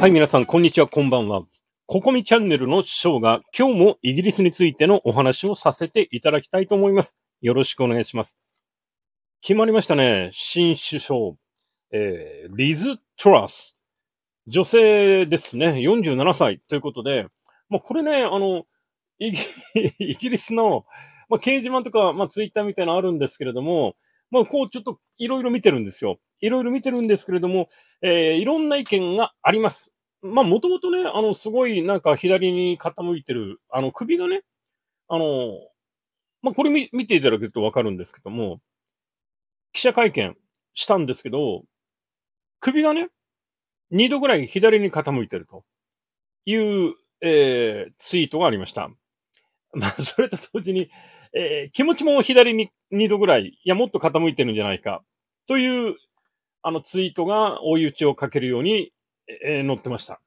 はい、皆さん、こんにちは、こんばんは。ココミチャンネルのョーが今日もイギリスについてのお話をさせていただきたいと思います。よろしくお願いします。決まりましたね。新首相。えー、リズ・トラス。女性ですね。47歳ということで、まあ、これね、あの、イギリスの、まあ、掲示板とか、まあ、ツイッターみたいなのあるんですけれども、まあ、こうちょっといろいろ見てるんですよ。いろいろ見てるんですけれども、えー、いろんな意見があります。まあ、もともとね、あの、すごいなんか左に傾いてる、あの、首がね、あの、まあ、これ見見ていただけるとわかるんですけども、記者会見したんですけど、首がね、2度ぐらい左に傾いてるという、えー、ツイートがありました。まあ、それと同時に、えー、気持ちも左に2度ぐらい、いや、もっと傾いてるんじゃないか、という、あの、ツイートが追い打ちをかけるように、えー、載ってました。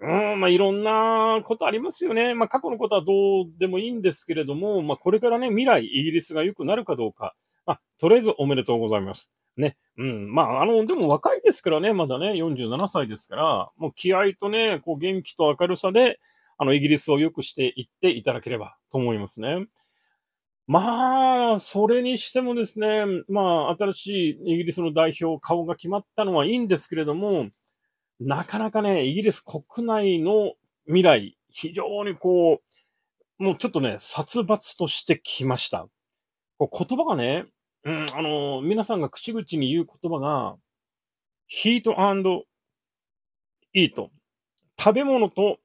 うん、まあ、いろんなことありますよね。まあ、過去のことはどうでもいいんですけれども、まあ、これからね、未来、イギリスが良くなるかどうか、まあ、とりあえずおめでとうございます。ね。うん。まあ、あの、でも若いですからね、まだね、47歳ですから、もう気合とね、こう元気と明るさで、あの、イギリスを良くしていっていただければと思いますね。まあ、それにしてもですね、まあ、新しいイギリスの代表、顔が決まったのはいいんですけれども、なかなかね、イギリス国内の未来、非常にこう、もうちょっとね、殺伐としてきました。こう言葉がね、うん、あの、皆さんが口々に言う言葉が、ヒートイート。食べ物と、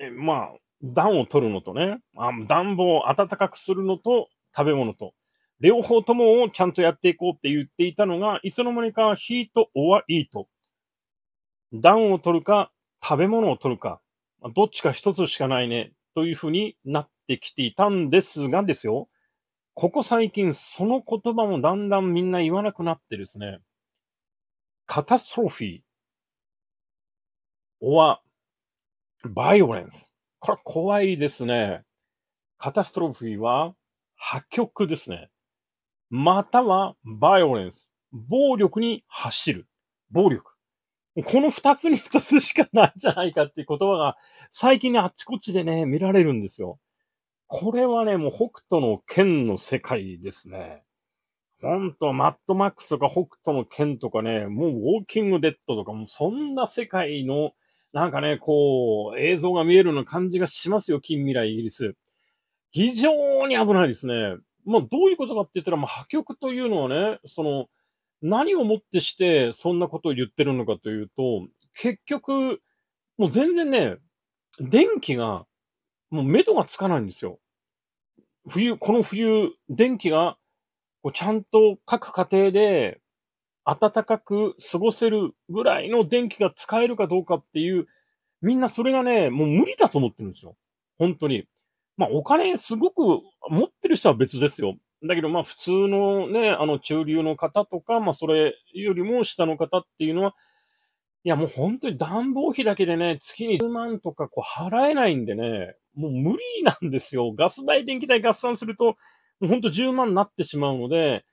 えまあ、暖を取るのとね、あ暖房を暖かくするのと食べ物と、両方ともをちゃんとやっていこうって言っていたのが、いつの間にかヒート・オア・イート。暖を取るか、食べ物を取るか、どっちか一つしかないね、というふうになってきていたんですがですよ、ここ最近その言葉もだんだんみんな言わなくなってですね、カタストロフィー、オア、バイオレンス。これ怖いですね。カタストロフィーは破局ですね。またはバイオレンス。暴力に走る。暴力。この二つに二つしかないんじゃないかっていう言葉が最近ね、あっちこっちでね、見られるんですよ。これはね、もう北斗の剣の世界ですね。ほんと、マッドマックスとか北斗の剣とかね、もうウォーキングデッドとか、もうそんな世界のなんかね、こう、映像が見えるような感じがしますよ、近未来イギリス。非常に危ないですね。まあ、どういうことかって言ったら、まあ、破局というのはね、その、何をもってしてそんなことを言ってるのかというと、結局、もう全然ね、電気が、もう目処がつかないんですよ。冬、この冬、電気が、こうちゃんと各家庭で暖かく過ごせるぐらいの電気が使えるかどうかっていう、みんなそれがね、もう無理だと思ってるんですよ。本当に。まあお金すごく持ってる人は別ですよ。だけどまあ普通のね、あの中流の方とか、まあそれよりも下の方っていうのは、いやもう本当に暖房費だけでね、月に10万とかこう払えないんでね、もう無理なんですよ。ガス代、電気代合算すると、もうほんと10万になってしまうので、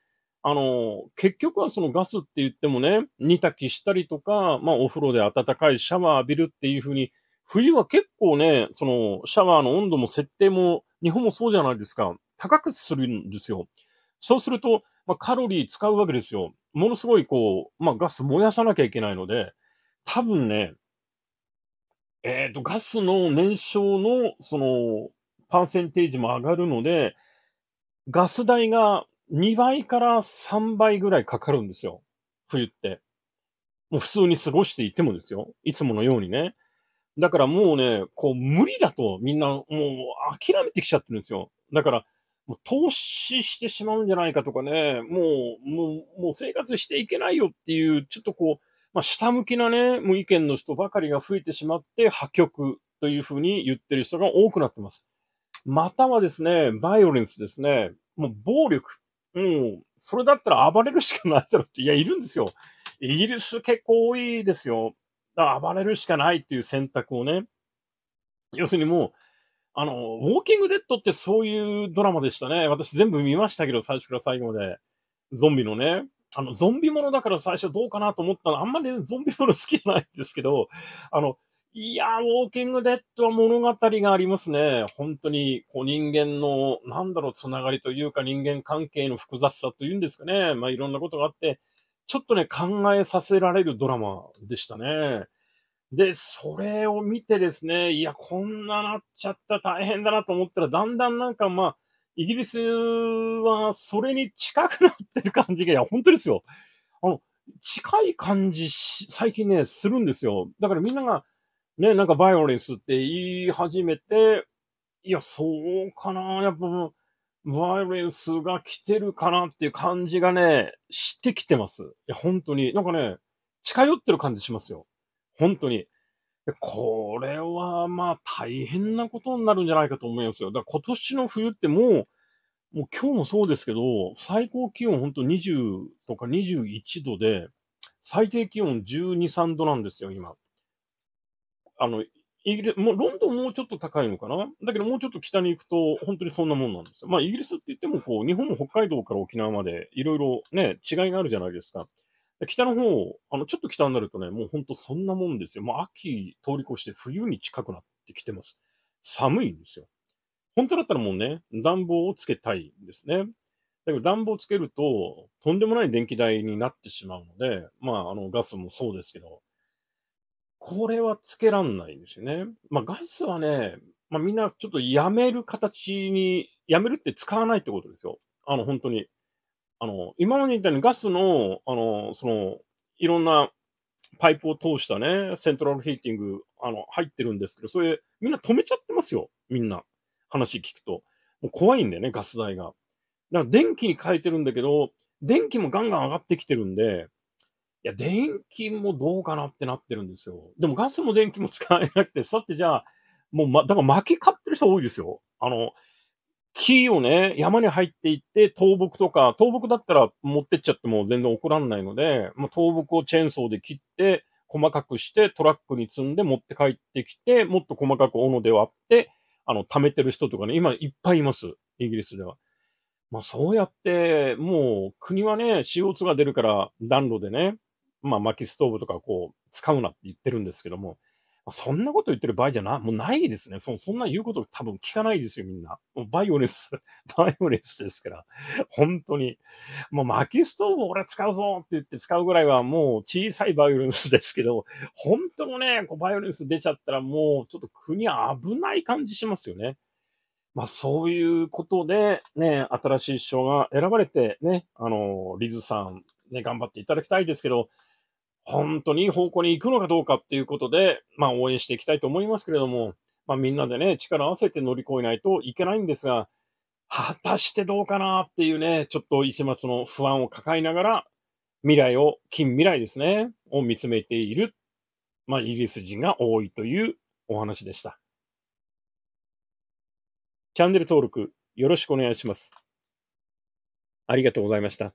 あの、結局はそのガスって言ってもね、煮炊きしたりとか、まあお風呂で暖かいシャワー浴びるっていうふうに、冬は結構ね、そのシャワーの温度も設定も、日本もそうじゃないですか、高くするんですよ。そうすると、まあ、カロリー使うわけですよ。ものすごいこう、まあガス燃やさなきゃいけないので、多分ね、えっ、ー、と、ガスの燃焼の、その、パーセンテージも上がるので、ガス代が2倍から3倍ぐらいかかるんですよ。冬って。もう普通に過ごしていてもですよ。いつものようにね。だからもうね、こう無理だとみんなもう諦めてきちゃってるんですよ。だから、もう投資してしまうんじゃないかとかね、もう、もう、もう生活していけないよっていう、ちょっとこう、まあ、下向きなね、もう意見の人ばかりが増えてしまって、破局というふうに言ってる人が多くなってます。またはですね、バイオレンスですね、もう暴力。うん。それだったら暴れるしかないだろって。いや、いるんですよ。イギリス結構多いですよ。だ暴れるしかないっていう選択をね。要するにもう、あの、ウォーキングデッドってそういうドラマでしたね。私全部見ましたけど、最初から最後まで。ゾンビのね。あの、ゾンビものだから最初どうかなと思ったの。あんまり、ね、ゾンビもの好きじゃないんですけど、あの、いやー、ウォーキングデッドは物語がありますね。本当に、こう人間の、なんだろう、つながりというか人間関係の複雑さというんですかね。まあいろんなことがあって、ちょっとね、考えさせられるドラマでしたね。で、それを見てですね、いや、こんななっちゃった大変だなと思ったら、だんだんなんかまあ、イギリスはそれに近くなってる感じが、いや、本当ですよ。あの、近い感じ最近ね、するんですよ。だからみんなが、ね、なんかバイオレンスって言い始めて、いや、そうかな。やっぱ、バイオレンスが来てるかなっていう感じがね、してきてます。いや、本当に。なんかね、近寄ってる感じしますよ。本当に。これは、まあ、大変なことになるんじゃないかと思いますよ。だから今年の冬ってもう、もう今日もそうですけど、最高気温本当20とか21度で、最低気温12、3度なんですよ、今。あの、イギリス、もうロンドンもうちょっと高いのかなだけどもうちょっと北に行くと、本当にそんなもんなんですよ。まあイギリスって言ってもこう、日本も北海道から沖縄までいろいろね、違いがあるじゃないですか。北の方、あの、ちょっと北になるとね、もう本当そんなもんですよ。もう秋通り越して冬に近くなってきてます。寒いんですよ。本当だったらもうね、暖房をつけたいんですね。だけど暖房つけると、とんでもない電気代になってしまうので、まあ、あの、ガスもそうですけど、これはつけらんないんですよね。まあ、ガスはね、まあ、みんなちょっとやめる形に、やめるって使わないってことですよ。あの、本当に。あの、今までったうにガスの、あの、その、いろんなパイプを通したね、セントラルヒーティング、あの、入ってるんですけど、それ、みんな止めちゃってますよ。みんな。話聞くと。もう怖いんだよね、ガス代が。だから電気に変えてるんだけど、電気もガンガン上がってきてるんで、いや、電気もどうかなってなってるんですよ。でもガスも電気も使えなくて、さてじゃあ、もうま、だから薪買ってる人多いですよ。あの、木をね、山に入っていって、倒木とか、倒木だったら持ってっちゃっても全然怒らんないので、もう倒木をチェーンソーで切って、細かくしてトラックに積んで持って帰ってきて、もっと細かく斧で割って、あの、貯めてる人とかね、今いっぱいいます。イギリスでは。まあそうやって、もう国はね、CO2 が出るから暖炉でね、まあ、薪ストーブとかこう、使うなって言ってるんですけども、そんなこと言ってる場合じゃな、もうないですね。そそんな言うこと多分聞かないですよ、みんな。もうバイオレンス、バイオレンスですから。本当に。もう薪ストーブ俺使うぞって言って使うぐらいはもう小さいバイオレンスですけど、本当のね、こうバイオレンス出ちゃったらもうちょっと国危ない感じしますよね。まあそういうことで、ね、新しい首相が選ばれてね、あの、リズさん、ね、頑張っていただきたいですけど、本当にいい方向に行くのかどうかっていうことで、まあ応援していきたいと思いますけれども、まあみんなでね、力を合わせて乗り越えないといけないんですが、果たしてどうかなっていうね、ちょっと一松の不安を抱えながら、未来を、近未来ですね、を見つめている、まあイギリス人が多いというお話でした。チャンネル登録よろしくお願いします。ありがとうございました。